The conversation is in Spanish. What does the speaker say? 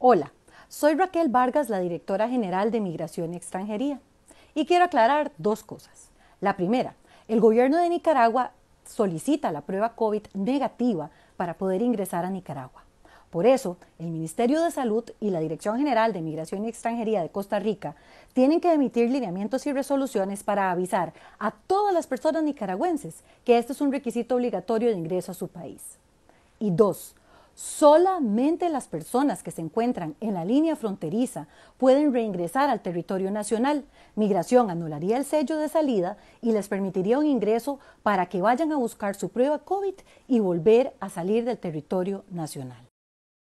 Hola, soy Raquel Vargas, la directora general de Migración y Extranjería, y quiero aclarar dos cosas. La primera, el gobierno de Nicaragua solicita la prueba COVID negativa para poder ingresar a Nicaragua. Por eso, el Ministerio de Salud y la Dirección General de Migración y Extranjería de Costa Rica tienen que emitir lineamientos y resoluciones para avisar a todas las personas nicaragüenses que este es un requisito obligatorio de ingreso a su país. Y dos, Solamente las personas que se encuentran en la línea fronteriza pueden reingresar al territorio nacional. Migración anularía el sello de salida y les permitiría un ingreso para que vayan a buscar su prueba COVID y volver a salir del territorio nacional.